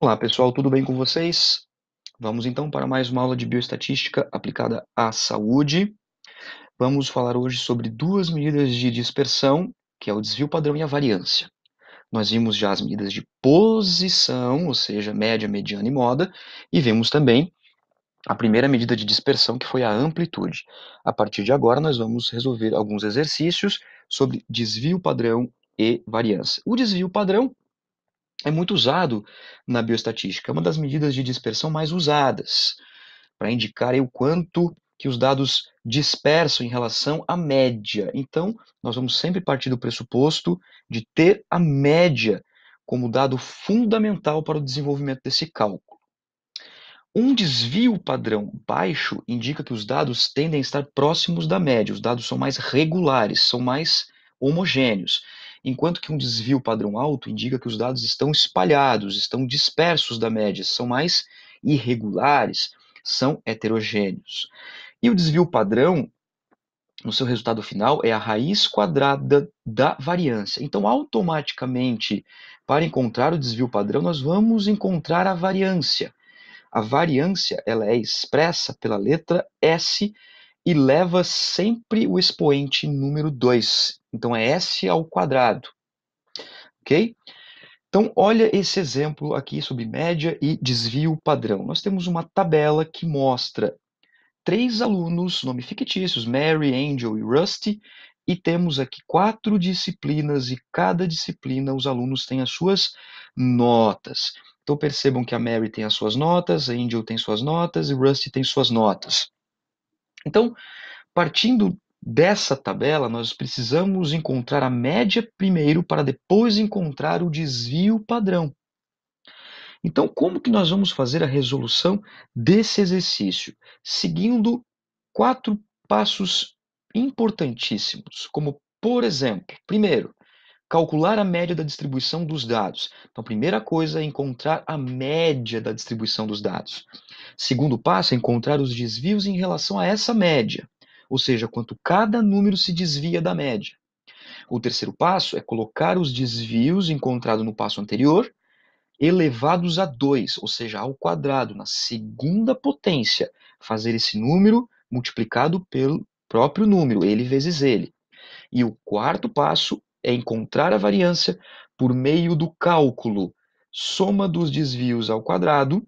Olá pessoal, tudo bem com vocês? Vamos então para mais uma aula de bioestatística aplicada à saúde. Vamos falar hoje sobre duas medidas de dispersão, que é o desvio padrão e a variância. Nós vimos já as medidas de posição, ou seja, média, mediana e moda, e vemos também a primeira medida de dispersão, que foi a amplitude. A partir de agora, nós vamos resolver alguns exercícios sobre desvio padrão e variância. O desvio padrão é muito usado na bioestatística, é uma das medidas de dispersão mais usadas para indicar o quanto que os dados dispersam em relação à média. Então, nós vamos sempre partir do pressuposto de ter a média como dado fundamental para o desenvolvimento desse cálculo. Um desvio padrão baixo indica que os dados tendem a estar próximos da média, os dados são mais regulares, são mais homogêneos enquanto que um desvio padrão alto indica que os dados estão espalhados, estão dispersos da média, são mais irregulares, são heterogêneos. E o desvio padrão, no seu resultado final, é a raiz quadrada da variância. Então, automaticamente, para encontrar o desvio padrão, nós vamos encontrar a variância. A variância ela é expressa pela letra S e leva sempre o expoente número 2. Então é S ao quadrado. OK? Então, olha esse exemplo aqui sobre média e desvio padrão. Nós temos uma tabela que mostra três alunos, nome fictícios, Mary, Angel e Rusty, e temos aqui quatro disciplinas e cada disciplina os alunos têm as suas notas. Então percebam que a Mary tem as suas notas, a Angel tem suas notas e Rusty tem suas notas. Então, partindo dessa tabela, nós precisamos encontrar a média primeiro para depois encontrar o desvio padrão. Então, como que nós vamos fazer a resolução desse exercício? Seguindo quatro passos importantíssimos, como por exemplo, primeiro, calcular a média da distribuição dos dados. Então, primeira coisa é encontrar a média da distribuição dos dados. Segundo passo é encontrar os desvios em relação a essa média, ou seja, quanto cada número se desvia da média. O terceiro passo é colocar os desvios encontrados no passo anterior elevados a 2, ou seja, ao quadrado, na segunda potência, fazer esse número multiplicado pelo próprio número, ele vezes ele. E o quarto passo é encontrar a variância por meio do cálculo soma dos desvios ao quadrado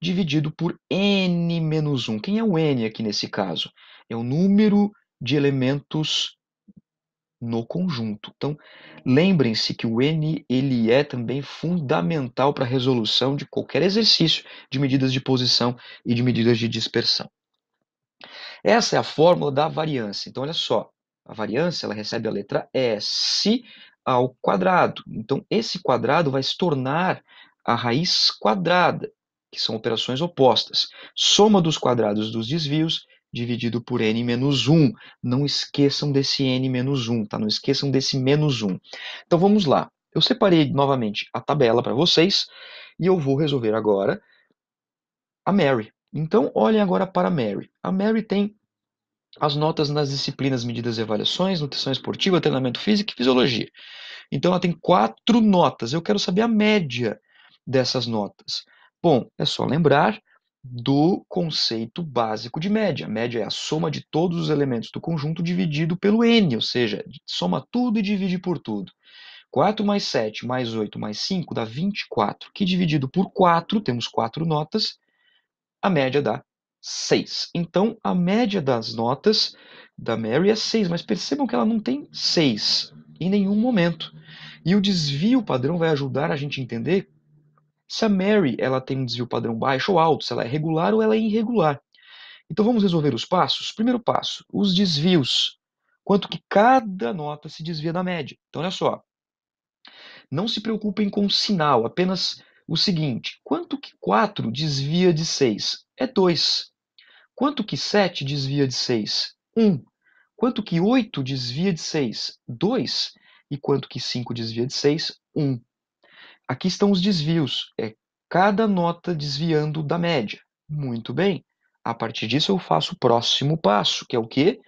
dividido por n menos 1. Quem é o n aqui nesse caso? É o número de elementos no conjunto. Então, lembrem-se que o n ele é também fundamental para a resolução de qualquer exercício de medidas de posição e de medidas de dispersão. Essa é a fórmula da variância. Então, olha só, a variância ela recebe a letra S ao quadrado. Então, esse quadrado vai se tornar a raiz quadrada, que são operações opostas. Soma dos quadrados dos desvios dividido por n menos 1. Não esqueçam desse n menos 1, tá? Não esqueçam desse menos 1. Então, vamos lá. Eu separei novamente a tabela para vocês e eu vou resolver agora a Mary. Então, olhem agora para a Mary. A Mary tem as notas nas disciplinas medidas e avaliações, nutrição esportiva, treinamento físico e fisiologia. Então ela tem quatro notas. Eu quero saber a média dessas notas. Bom, é só lembrar do conceito básico de média. A média é a soma de todos os elementos do conjunto dividido pelo n, ou seja, soma tudo e divide por tudo. 4 mais 7 mais 8 mais 5 dá 24, que dividido por 4, temos quatro notas, a média dá 6. Então, a média das notas da Mary é 6, mas percebam que ela não tem 6 em nenhum momento. E o desvio padrão vai ajudar a gente a entender se a Mary ela tem um desvio padrão baixo ou alto, se ela é regular ou ela é irregular. Então vamos resolver os passos. Primeiro passo, os desvios. Quanto que cada nota se desvia da média. Então olha só. Não se preocupem com o sinal, apenas o seguinte, quanto que 4 desvia de 6? É 2. Quanto que 7 desvia de 6? 1. Quanto que 8 desvia de 6? 2. E quanto que 5 desvia de 6? 1. Aqui estão os desvios. É cada nota desviando da média. Muito bem. A partir disso eu faço o próximo passo, que é o quê?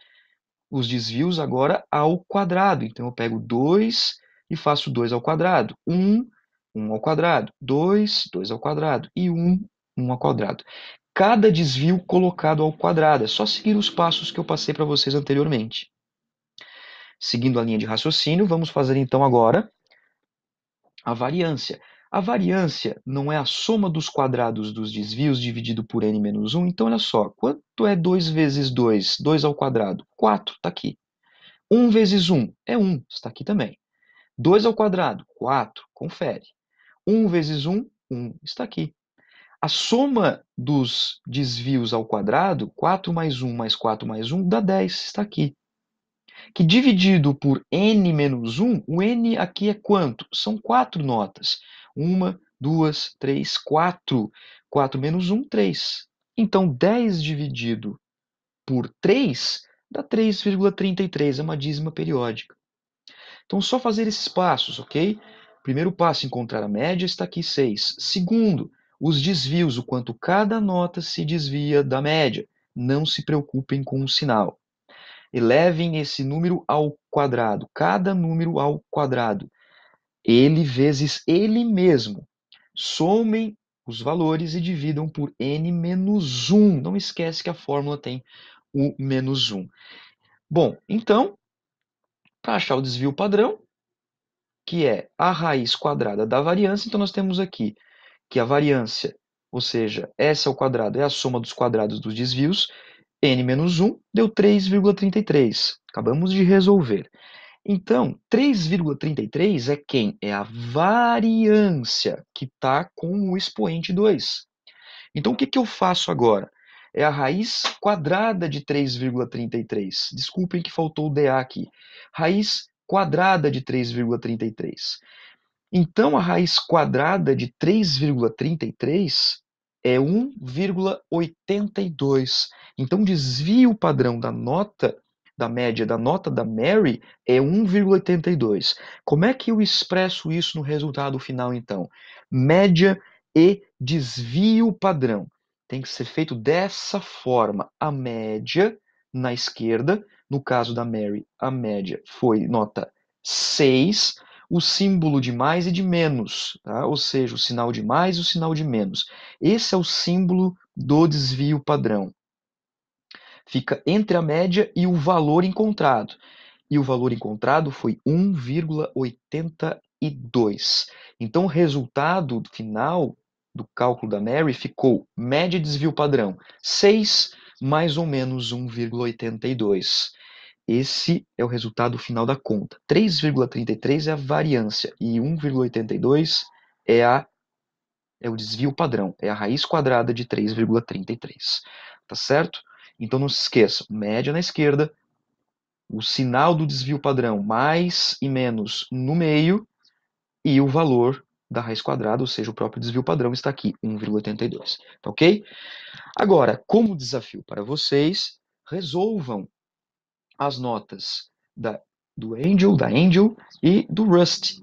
Os desvios agora ao quadrado. Então eu pego 2 e faço 2 ao quadrado. 1, 1 ao quadrado. 2, 2 ao quadrado. E 1, 1 ao quadrado cada desvio colocado ao quadrado. É só seguir os passos que eu passei para vocês anteriormente. Seguindo a linha de raciocínio, vamos fazer então agora a variância. A variância não é a soma dos quadrados dos desvios dividido por n menos 1. Então, olha só, quanto é 2 vezes 2? 2 ao quadrado. 4, está aqui. 1 vezes 1 é 1, está aqui também. 2 ao quadrado, 4, confere. 1 vezes 1, 1, está aqui a soma dos desvios ao quadrado, 4 mais 1 mais 4 mais 1, dá 10, está aqui. Que dividido por n menos 1, o n aqui é quanto? São quatro notas. 1, 2, 3, 4. 4 menos 1, 3. Então, 10 dividido por 3 dá 3,33, é uma dízima periódica. Então, só fazer esses passos, ok? Primeiro passo, encontrar a média, está aqui 6. Segundo, os desvios, o quanto cada nota se desvia da média. Não se preocupem com o sinal. Elevem esse número ao quadrado, cada número ao quadrado. Ele vezes ele mesmo. Somem os valores e dividam por n menos 1. Não esquece que a fórmula tem o menos 1. Bom, então, para achar o desvio padrão, que é a raiz quadrada da variância, então nós temos aqui que a variância, ou seja, S ao quadrado é a soma dos quadrados dos desvios, n menos 1 deu 3,33. Acabamos de resolver. Então, 3,33 é quem? É a variância que está com o expoente 2. Então, o que, que eu faço agora? É a raiz quadrada de 3,33. Desculpem que faltou o DA aqui. Raiz quadrada de 3,33. Então, a raiz quadrada de 3,33 é 1,82. Então, o desvio padrão da nota da média da nota da Mary é 1,82. Como é que eu expresso isso no resultado final, então? Média e desvio padrão. Tem que ser feito dessa forma. A média na esquerda, no caso da Mary, a média foi nota 6 o símbolo de mais e de menos, tá? ou seja, o sinal de mais e o sinal de menos. Esse é o símbolo do desvio padrão. Fica entre a média e o valor encontrado. E o valor encontrado foi 1,82. Então, o resultado final do cálculo da Mary ficou média desvio padrão 6 mais ou menos 1,82. Esse é o resultado final da conta. 3,33 é a variância e 1,82 é a é o desvio padrão, é a raiz quadrada de 3,33. Tá certo? Então não se esqueça, média na esquerda, o sinal do desvio padrão mais e menos no meio e o valor da raiz quadrada, ou seja, o próprio desvio padrão está aqui, 1,82. Tá ok? Agora, como desafio para vocês, resolvam as notas da, do Angel, da Angel e do Rust,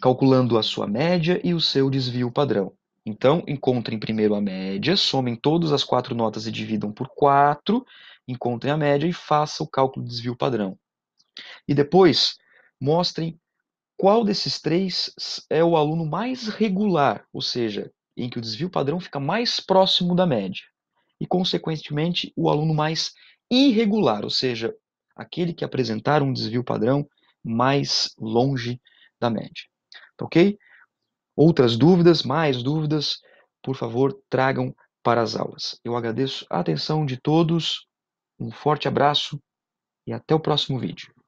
calculando a sua média e o seu desvio padrão. Então, encontrem primeiro a média, somem todas as quatro notas e dividam por quatro, encontrem a média e façam o cálculo do desvio padrão. E depois, mostrem qual desses três é o aluno mais regular, ou seja, em que o desvio padrão fica mais próximo da média, e, consequentemente, o aluno mais irregular, ou seja, aquele que apresentar um desvio padrão mais longe da média. Tá ok? Outras dúvidas, mais dúvidas, por favor, tragam para as aulas. Eu agradeço a atenção de todos, um forte abraço e até o próximo vídeo.